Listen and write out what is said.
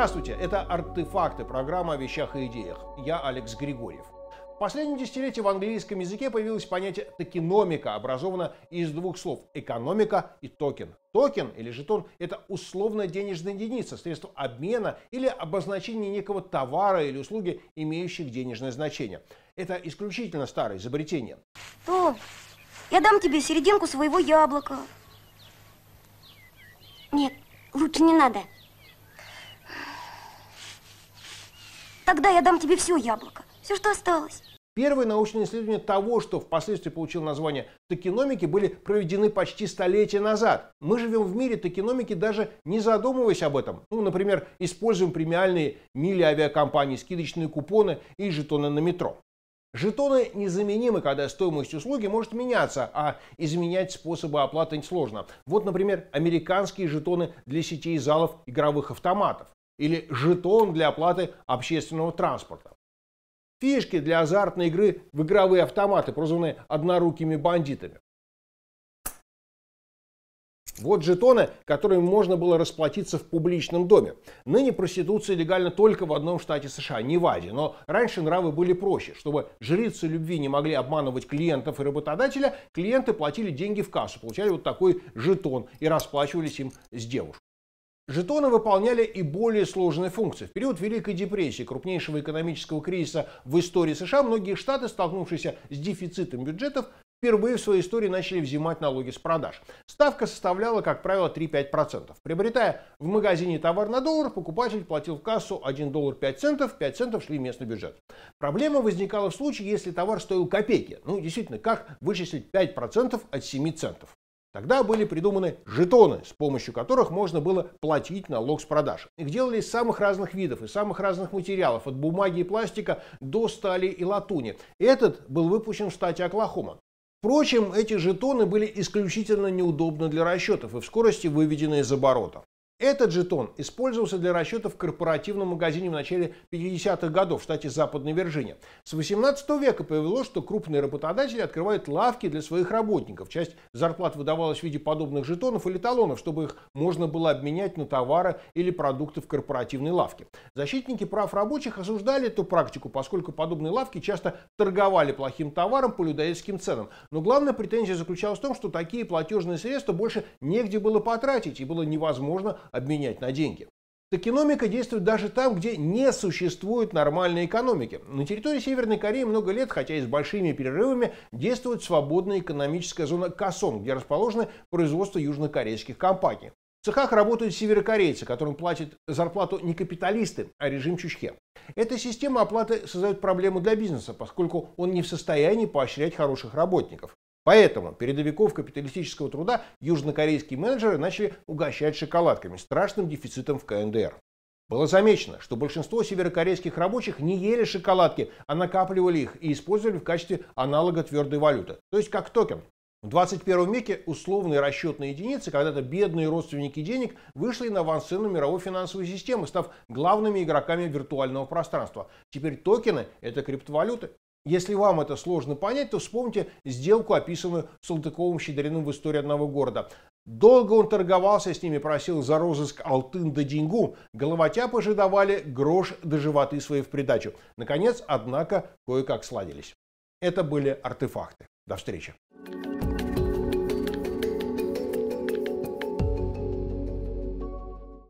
Здравствуйте, это «Артефакты», программа о вещах и идеях. Я Алекс Григорьев. В последние десятилетия в английском языке появилось понятие «токеномика», образовано из двух слов «экономика» и «токен». Токен или жетон – это условно-денежная единица, средство обмена или обозначение некого товара или услуги, имеющих денежное значение. Это исключительно старое изобретение. То, я дам тебе серединку своего яблока. Нет, лучше не надо. Тогда я дам тебе все яблоко, все, что осталось. Первые научные исследования того, что впоследствии получил название токеномики, были проведены почти столетия назад. Мы живем в мире токеномики, даже не задумываясь об этом. Ну, например, используем премиальные мили авиакомпаний, скидочные купоны и жетоны на метро. Жетоны незаменимы, когда стоимость услуги может меняться, а изменять способы оплаты сложно. Вот, например, американские жетоны для сетей залов игровых автоматов или жетон для оплаты общественного транспорта. Фишки для азартной игры в игровые автоматы, прозванные однорукими бандитами. Вот жетоны, которыми можно было расплатиться в публичном доме. Ныне проституция легальна только в одном штате США, Неваде. Но раньше нравы были проще. Чтобы жрицы любви не могли обманывать клиентов и работодателя, клиенты платили деньги в кассу, получали вот такой жетон и расплачивались им с девушкой. Жетоны выполняли и более сложные функции. В период Великой депрессии, крупнейшего экономического кризиса в истории США, многие штаты, столкнувшиеся с дефицитом бюджетов, впервые в своей истории начали взимать налоги с продаж. Ставка составляла, как правило, 3-5%. Приобретая в магазине товар на доллар, покупатель платил в кассу 1 доллар 5 центов, 5 центов шли в местный бюджет. Проблема возникала в случае, если товар стоил копейки. Ну, действительно, как вычислить 5% от 7 центов? Тогда были придуманы жетоны, с помощью которых можно было платить налог с продаж. Их делали из самых разных видов, из самых разных материалов, от бумаги и пластика до стали и латуни. Этот был выпущен в штате Оклахома. Впрочем, эти жетоны были исключительно неудобны для расчетов и в скорости выведены из оборота. Этот жетон использовался для расчета в корпоративном магазине в начале 50-х годов в штате Западная Вирджиния. С 18 века повелось, что крупные работодатели открывают лавки для своих работников. Часть зарплат выдавалась в виде подобных жетонов или талонов, чтобы их можно было обменять на товары или продукты в корпоративной лавке. Защитники прав рабочих осуждали эту практику, поскольку подобные лавки часто торговали плохим товаром по людоедским ценам. Но главная претензия заключалась в том, что такие платежные средства больше негде было потратить и было невозможно обменять на деньги. Токеномика действует даже там, где не существует нормальной экономики. На территории Северной Кореи много лет, хотя и с большими перерывами, действует свободная экономическая зона Касон, где расположены производства южнокорейских компаний. В цехах работают северокорейцы, которым платят зарплату не капиталисты, а режим Чучхе. Эта система оплаты создает проблему для бизнеса, поскольку он не в состоянии поощрять хороших работников. Поэтому передовиков капиталистического труда южнокорейские менеджеры начали угощать шоколадками, страшным дефицитом в КНДР. Было замечено, что большинство северокорейских рабочих не ели шоколадки, а накапливали их и использовали в качестве аналога твердой валюты, то есть как токен. В 21 веке условные расчетные единицы, когда-то бедные родственники денег, вышли на авансцену мировой финансовой системы, став главными игроками виртуального пространства. Теперь токены – это криптовалюты. Если вам это сложно понять, то вспомните сделку, описанную Салтыковым Щедриным в истории одного города. Долго он торговался с ними, просил за розыск алтын да деньгу. Головотяпы же давали грош до животы свои в придачу. Наконец, однако, кое-как сладились. Это были артефакты. До встречи.